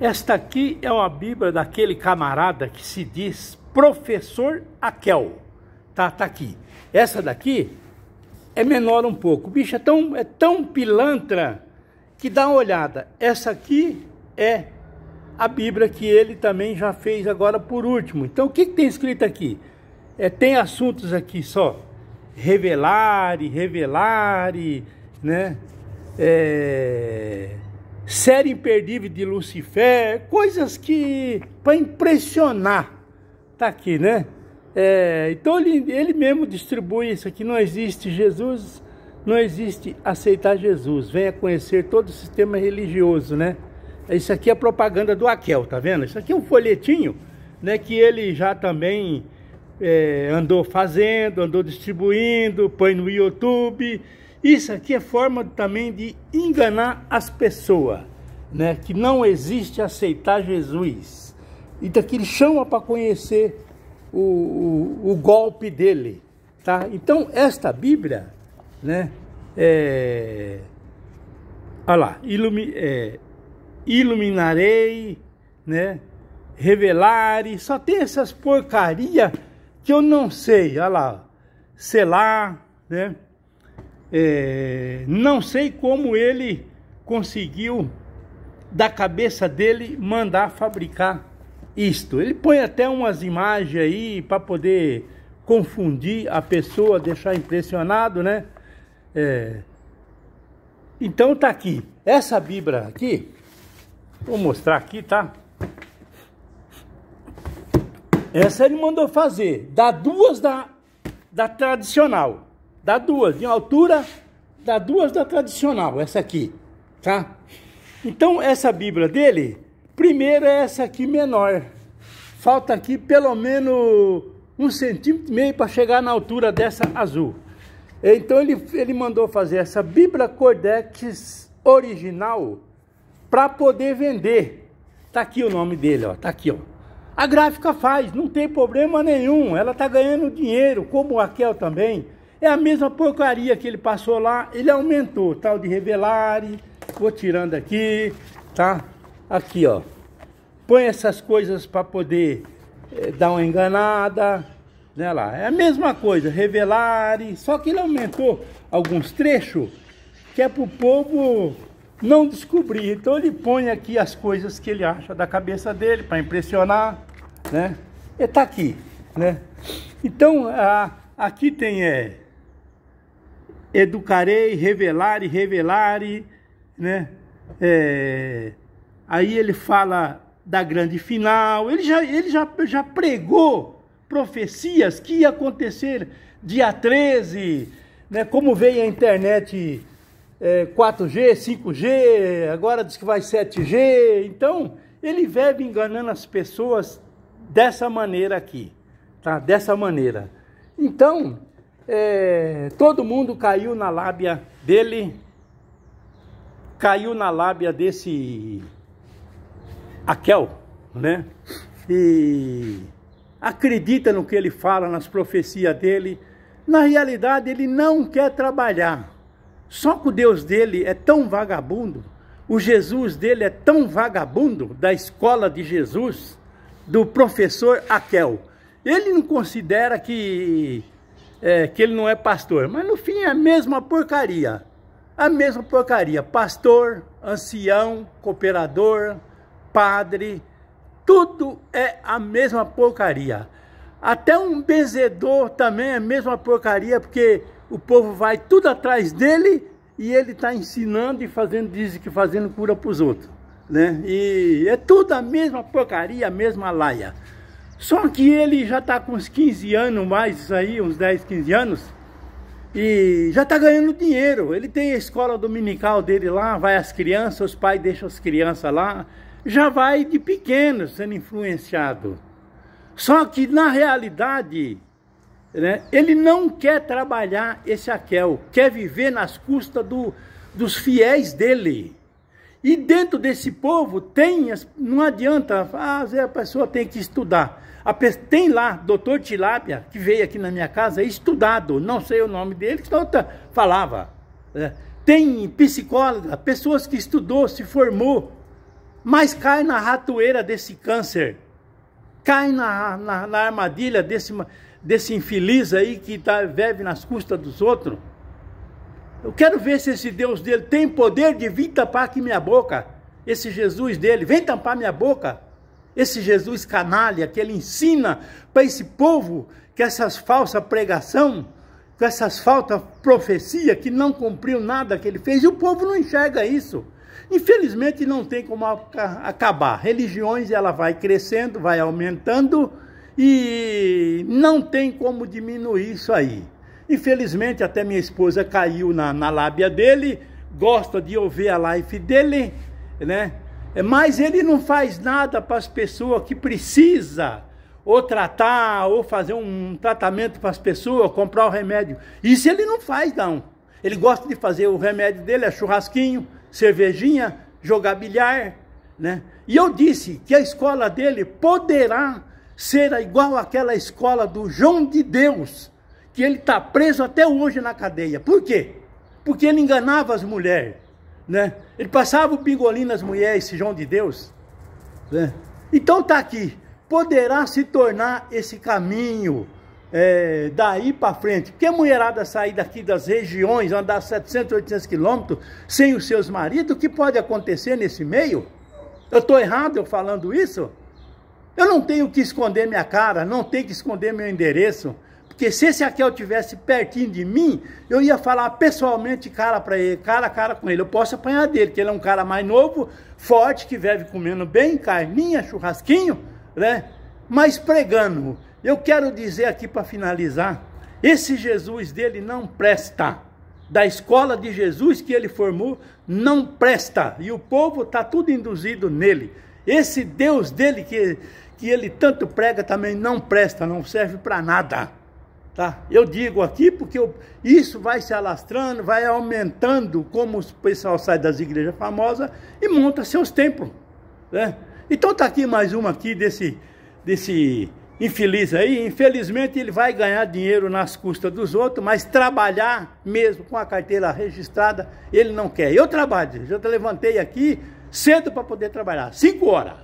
Esta aqui é uma Bíblia daquele camarada que se diz Professor Aquel. Tá, tá aqui. Essa daqui é menor um pouco. O bicho é tão, é tão pilantra que dá uma olhada. Essa aqui é a Bíblia que ele também já fez agora por último. Então o que, que tem escrito aqui? É, tem assuntos aqui só. Revelar, revelar, né? É, série imperdível de Lucifer, coisas que para impressionar. Tá aqui, né? É, então ele, ele mesmo distribui isso aqui. Não existe Jesus, não existe aceitar Jesus. Venha conhecer todo o sistema religioso, né? Isso aqui é propaganda do Aquel, tá vendo? Isso aqui é um folhetinho, né? Que ele já também é, andou fazendo, andou distribuindo, põe no YouTube isso aqui é forma também de enganar as pessoas, né? Que não existe aceitar Jesus. Então que ele chama para conhecer o, o, o, golpe dele, tá? Então esta Bíblia, né? É... Olha lá, ilumi... é... iluminarei, né? Revelarei, só tem essas porcaria que eu não sei, olha lá, lá, né? É, não sei como ele conseguiu, da cabeça dele, mandar fabricar isto. Ele põe até umas imagens aí para poder confundir a pessoa, deixar impressionado, né? É, então tá aqui. Essa Bíblia aqui, vou mostrar aqui, tá? Essa ele mandou fazer, dá duas da, da tradicional. Dá duas de altura, dá duas da tradicional, essa aqui, tá? Então essa Bíblia dele, primeiro é essa aqui menor. Falta aqui pelo menos um centímetro e meio para chegar na altura dessa azul. Então ele, ele mandou fazer essa Bíblia Cordex original para poder vender. Tá aqui o nome dele, ó, tá aqui, ó. A gráfica faz, não tem problema nenhum. Ela tá ganhando dinheiro, como o Raquel também. É a mesma porcaria que ele passou lá, ele aumentou, tal de revelare, vou tirando aqui, tá? Aqui, ó. Põe essas coisas para poder é, dar uma enganada, né lá. É a mesma coisa, revelare, só que ele aumentou alguns trechos que é para o povo não descobrir. Então ele põe aqui as coisas que ele acha da cabeça dele para impressionar, né? E tá aqui, né? Então, a, aqui tem é, educarei, revelarei, revelarei, né? É, aí ele fala da grande final, ele já, ele já, já pregou profecias que ia acontecer dia 13, né? Como veio a internet é, 4G, 5G, agora diz que vai 7G, então ele vive enganando as pessoas dessa maneira aqui, tá? Dessa maneira. Então, é, todo mundo caiu na lábia dele, caiu na lábia desse Aquel, né? E acredita no que ele fala, nas profecias dele. Na realidade, ele não quer trabalhar. Só que o Deus dele é tão vagabundo, o Jesus dele é tão vagabundo, da escola de Jesus, do professor Aquel. Ele não considera que é, que ele não é pastor. Mas no fim é a mesma porcaria. A mesma porcaria. Pastor, ancião, cooperador, padre, tudo é a mesma porcaria. Até um benzedor também é a mesma porcaria, porque o povo vai tudo atrás dele e ele está ensinando e fazendo, diz que fazendo cura para os outros. Né? E é tudo a mesma porcaria, a mesma laia. Só que ele já está com uns 15 anos mais aí, uns 10, 15 anos, e já está ganhando dinheiro. Ele tem a escola dominical dele lá, vai as crianças, os pais deixam as crianças lá, já vai de pequeno sendo influenciado. Só que na realidade, né, ele não quer trabalhar esse aquel, quer viver nas custas do, dos fiéis dele. E dentro desse povo tem, não adianta, fazer ah, a pessoa tem que estudar. A, tem lá, doutor Tilápia, que veio aqui na minha casa, é estudado, não sei o nome dele, que outra tá- falava. É. Tem psicóloga, pessoas que estudou, se formou, mas cai na ratoeira desse câncer. Cai na, na, na armadilha desse, desse infeliz aí que tá, vive nas custas dos outros. Eu quero ver se esse Deus dele tem poder de vir tampar aqui minha boca. Esse Jesus dele, vem tampar minha boca. Esse Jesus canalha que ele ensina para esse povo que essas falsas pregação, com essas falsas profecia que não cumpriu nada que ele fez, e o povo não enxerga isso. Infelizmente não tem como acabar. Religiões ela vai crescendo, vai aumentando e não tem como diminuir isso aí. Infelizmente, até minha esposa caiu na, na lábia dele, gosta de ouvir a live dele, né? É, mas ele não faz nada para as pessoas que precisa ou tratar, ou fazer um tratamento para as pessoas, comprar o remédio. Isso ele não faz, não. Ele gosta de fazer o remédio dele, é churrasquinho, cervejinha, jogar bilhar, né? E eu disse que a escola dele poderá ser igual àquela escola do João de Deus, que ele está preso até hoje na cadeia. Por quê? Porque ele enganava as mulheres, né? Ele passava o pingolim nas mulheres, esse João de Deus, né? Então está aqui, poderá se tornar esse caminho é, daí para frente. Porque a mulherada sair daqui das regiões, andar 700, 800 quilômetros sem os seus maridos, o que pode acontecer nesse meio? Eu estou errado eu falando isso? Eu não tenho que esconder minha cara, não tenho que esconder meu endereço, porque se esse Raquel tivesse pertinho de mim, eu ia falar pessoalmente cara para ele, cara a cara com ele. Eu posso apanhar dele, que ele é um cara mais novo, forte, que vive comendo bem, carninha, churrasquinho, né? Mas pregando. Eu quero dizer aqui para finalizar, esse Jesus dele não presta. Da escola de Jesus que ele formou, não presta. E o povo está tudo induzido nele. Esse Deus dele que, que ele tanto prega também não presta, não serve para nada. Tá? Eu digo aqui porque eu, isso vai se alastrando, vai aumentando como o pessoal sai das igrejas famosas e monta seus templos. Né? Então tá aqui mais uma aqui desse, desse infeliz aí. Infelizmente ele vai ganhar dinheiro nas custas dos outros, mas trabalhar mesmo com a carteira registrada ele não quer. Eu trabalho, já levantei aqui cedo para poder trabalhar, cinco horas.